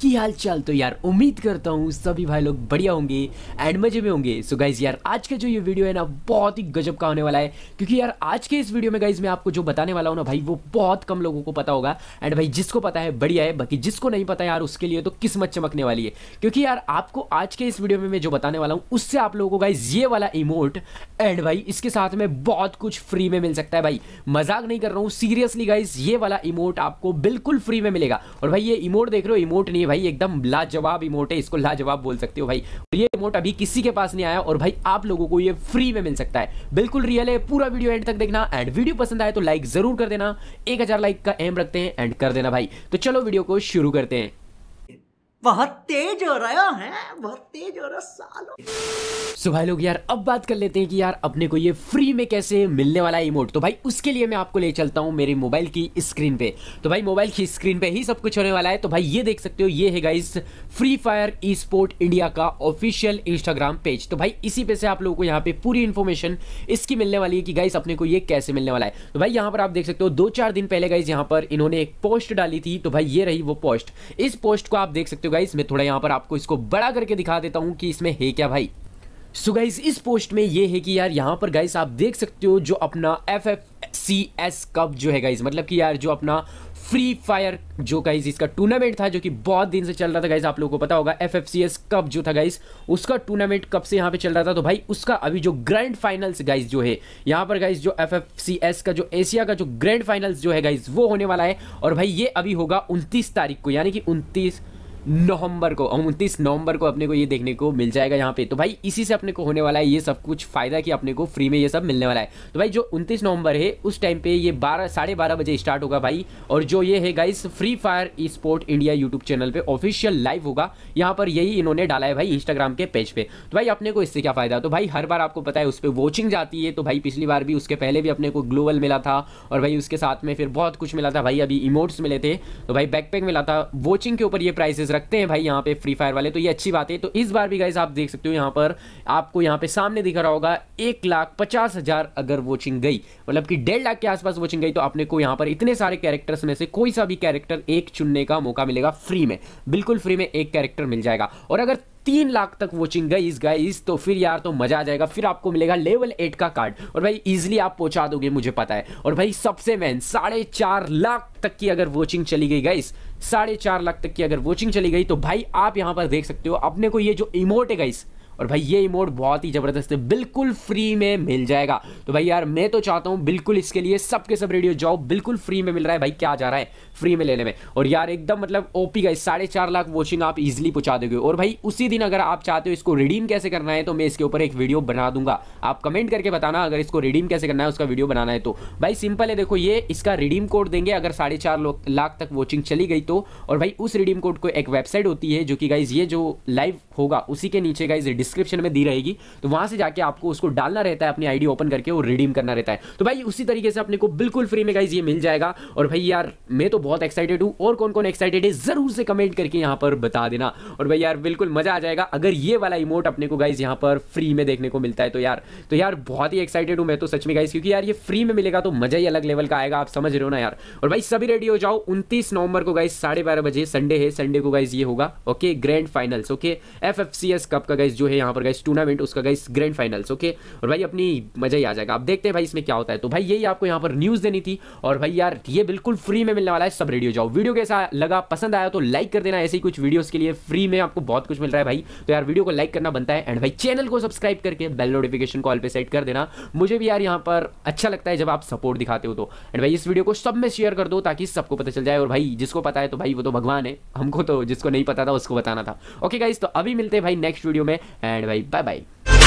की हाल चाल तो यार उम्मीद करता हूँ सभी भाई लोग बढ़िया होंगे एंड मजे में होंगे सो गाइज यार आज का जो ये वीडियो है ना बहुत ही गजब का होने वाला है क्योंकि यार आज के इस वीडियो में गाइज मैं आपको जो बताने वाला हूँ ना भाई वो बहुत कम लोगों को पता होगा एंड भाई जिसको पता है बढ़िया है बाकी जिसको नहीं पता यार उसके लिए तो किस्मत चमकने वाली है क्योंकि यार आपको आज के इस वीडियो में मैं जो बताने वाला हूँ उससे आप लोगों को गाइज ये वाला इमोट एंड भाई इसके साथ में बहुत कुछ फ्री में मिल सकता है भाई मजाक नहीं कर रहा हूँ सीरियसली गाइज ये वाला इमोट आपको बिल्कुल फ्री में मिलेगा और भाई ये इमोट देख रहे हो इमोट नहीं भाई एकदम लाजवाब इमोट है इसको लाजवाब बोल सकते हो भाई ये इमोट अभी किसी के पास नहीं आया और भाई आप लोगों को ये फ्री में मिल सकता है बिल्कुल रियल है पूरा वीडियो एंड तक देखना एंड वीडियो पसंद आए तो लाइक जरूर कर देना एक हजार लाइक का एम रखते हैं एंड कर देना भाई तो चलो वीडियो को शुरू करते हैं बहुत तेज हो रहा है बहुत तेज हो रहा साल सो भाई लोग यार अब बात कर लेते हैं कि यार अपने को ये फ्री में कैसे मिलने वाला है इमोट तो भाई उसके लिए मैं आपको ले चलता हूँ मेरे मोबाइल की स्क्रीन पे तो भाई मोबाइल की स्क्रीन पे ही सब कुछ होने वाला है तो भाई ये देख सकते हो ये है guys Free Fire e sport India का ऑफिशियल इंस्टाग्राम पेज तो भाई इसी पे से आप लोगों को यहाँ पे पूरी इन्फॉर्मेशन इसकी मिलने वाली है कि गाइस अपने को ये कैसे मिलने वाला है तो भाई यहाँ पर आप देख सकते हो दो चार दिन पहले गाइस यहाँ पर इन्होंने एक पोस्ट डाली थी तो भाई ये रही वो पोस्ट इस पोस्ट को आप देख सकते हो हो तो गाइस मैं थोड़ा यहाँ पर आपको इसको बड़ा करके दिखा देता हूँ कि इसमें है क्या भाई सो गाइस इस पोस्ट में ये है कि यार यहाँ पर गाइस आप देख सकते हो जो अपना F F C S cup जो है गाइस मतलब कि यार जो अपना फ्री फायर जो गाइज इसका टूर्नामेंट था जो कि बहुत दिन से चल रहा था गाइज आप लोगों को पता होगा F F C S cup जो था गाइज उसका टूर्नामेंट कब से यहाँ पे चल रहा था तो भाई उसका अभी जो ग्रैंड फाइनल्स गाइज जो है यहाँ पर गाइज जो एफ एफ सी एस का जो एशिया का जो ग्रैंड फाइनल्स जो है गाइज वो होने वाला है और भाई ये अभी होगा उनतीस तारीख को यानी कि उनतीस नवंबर को उनतीस नवंबर को अपने को ये देखने को मिल जाएगा यहाँ पे तो भाई इसी से अपने को होने वाला है ये सब कुछ फ़ायदा कि अपने को फ्री में ये सब मिलने वाला है तो भाई जो उनतीस नवंबर है उस टाइम पे ये बारह साढ़े बारह बजे स्टार्ट होगा भाई और जो ये है guys Free Fire e sport India YouTube channel पर ऑफिशियल लाइव होगा यहाँ पर यही इन्होंने डाला है भाई इंस्टाग्राम के पेज पर तो भाई अपने को इससे क्या फ़ायदा तो भाई हर बार आपको पता है उस पर वॉचिंग जाती है तो भाई पिछली बार भी उसके पहले भी अपने को ग्लोबल मिला था और भाई उसके साथ में फिर बहुत कुछ मिला था भाई अभी इमोट्स मिले थे तो भाई बैकपैक मिला था वॉचिंग के ऊपर ये प्राइसेस मैचेस रखते हैं भाई यहाँ पे फ्री फायर वाले तो ये अच्छी बात है तो इस बार भी गाइज आप देख सकते हो यहाँ पर आपको यहाँ पे सामने दिख रहा होगा एक लाख पचास हज़ार अगर वॉचिंग गई मतलब कि डेढ़ लाख के आसपास वॉचिंग गई तो आपने को यहाँ पर इतने सारे कैरेक्टर्स में से कोई सा भी कैरेक्टर एक चुनने का मौका मिलेगा फ्री में बिल्कुल फ्री में एक कैरेक्टर मिल जाएगा और अगर तीन लाख तक वॉचिंग गई इस गाइस तो फिर यार तो मजा आ जाएगा फिर आपको मिलेगा लेवल एट का कार्ड और भाई इजिली आप पहुंचा दोगे मुझे पता है और भाई सबसे मेन साढ़े चार लाख तक की अगर वॉचिंग चली गई गाइस साढ़े चार लाख तक की अगर वॉचिंग चली गई तो भाई आप यहां पर देख सकते हो अपने को ये जो इमोट है गाइस और भाई ये इमोट बहुत ही ज़बरदस्त है बिल्कुल फ्री में मिल जाएगा तो भाई यार मैं तो चाहता हूँ बिल्कुल इसके लिए सबके सब रेडियो जाओ बिल्कुल फ्री में मिल रहा है भाई क्या जा रहा है फ्री में लेने में और यार एकदम मतलब ओपी का साढ़े चार लाख वॉचिंग आप इजिली पहुँचा दोगे और भाई उसी दिन अगर आप चाहते हो इसको रिडीम कैसे करना है तो मैं इसके ऊपर एक वीडियो बना दूंगा आप कमेंट करके बताना अगर इसको रिडीम कैसे करना है उसका वीडियो बनाना है तो भाई सिंपल है देखो ये इसका रिडीम कोड देंगे अगर साढ़े चार लाख तक वॉचिंग चली गई तो और भाई उस रिडीम कोड को एक वेबसाइट होती है जो कि गाइज ये जो लाइव होगा उसी के नीचे गाइज डिस्क्रिप्शन में दी रहेगी तो वहां से जाके आपको उसको डालना रहता है अपनी आईडी ओपन करके और रिडीम करना रहता है तो भाई उसी तरीके से अपने को बिल्कुल फ्री में गाइज ये मिल जाएगा और भाई यार मैं तो बहुत एक्साइटेड हूँ और कौन कौन एक्साइटेड है ज़रूर से कमेंट करके यहाँ पर बता देना और भाई यार बिल्कुल मज़ा आ जाएगा अगर ये वाला इमोट अपने को गाइज यहाँ पर फ्री में देखने को मिलता है तो यार तो यार बहुत ही एक्साइटेड हूँ मैं तो सच में गाइज क्योंकि यार ये फ्री में मिलेगा तो मज़ा ही अलग लेवल का आएगा आप समझ रहे हो ना यार और भाई सभी रेडी हो जाओ उनतीस नवंबर को गाइज साढ़े बजे संडे है संडे को गाइज ये होगा okay grand finals okay F cup का गाइज जो है यहाँ पर गाइस टूर्नामेंट उसका गाइस ग्रैंड फाइनल्स ओके और भाई अपनी मजा ही आ जाएगा आप देखते हैं भाई इसमें क्या होता है तो भाई यही आपको यहाँ पर न्यूज़ देनी थी और भाई यार ये बिल्कुल फ्री में मिलने वाला है सब रेडियो जाओ वीडियो कैसा लगा पसंद आया तो लाइक कर देना ऐसी कुछ वीडियोज़ के लिए फ्री में आपको बहुत कुछ मिल रहा है भाई तो यार वीडियो को लाइक करना बनता है एंड भाई चैनल को सब्सक्राइब करके बेल नोटिफिकेशन कॉल पर सेट कर देना मुझे भी यार यहाँ पर अच्छा लगता है जब आप सपोर्ट दिखाते हो तो एंड भाई इस वीडियो को सब में शेयर कर दो ताकि सबको पता चल जाए और भाई जिसको पता है तो भाई वो तो भगवान है हमको तो जिसको नहीं पता था उसको बताना था ओके गाइज तो अभी मिलते हैं भाई नेक्स्ट वीडियो में एंड भाई बाय बाय